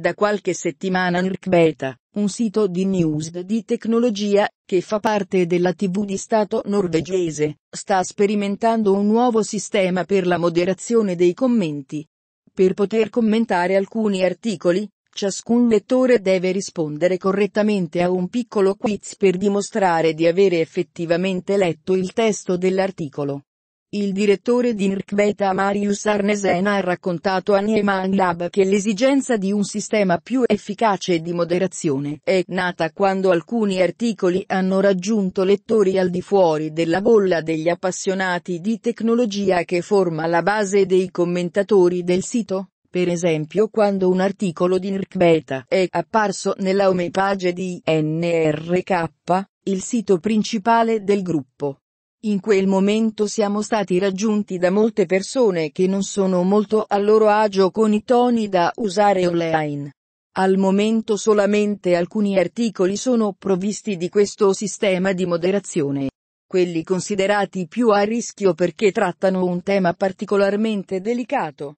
Da qualche settimana NRC un sito di news di tecnologia, che fa parte della TV di Stato norvegese, sta sperimentando un nuovo sistema per la moderazione dei commenti. Per poter commentare alcuni articoli, ciascun lettore deve rispondere correttamente a un piccolo quiz per dimostrare di avere effettivamente letto il testo dell'articolo. Il direttore di nirc Marius Arnesena ha raccontato a Nieman Lab che l'esigenza di un sistema più efficace di moderazione è nata quando alcuni articoli hanno raggiunto lettori al di fuori della bolla degli appassionati di tecnologia che forma la base dei commentatori del sito. Per esempio quando un articolo di NIRC è apparso nella homepage di NRK, il sito principale del gruppo in quel momento siamo stati raggiunti da molte persone che non sono molto a loro agio con i toni da usare online. Al momento solamente alcuni articoli sono provvisti di questo sistema di moderazione. Quelli considerati più a rischio perché trattano un tema particolarmente delicato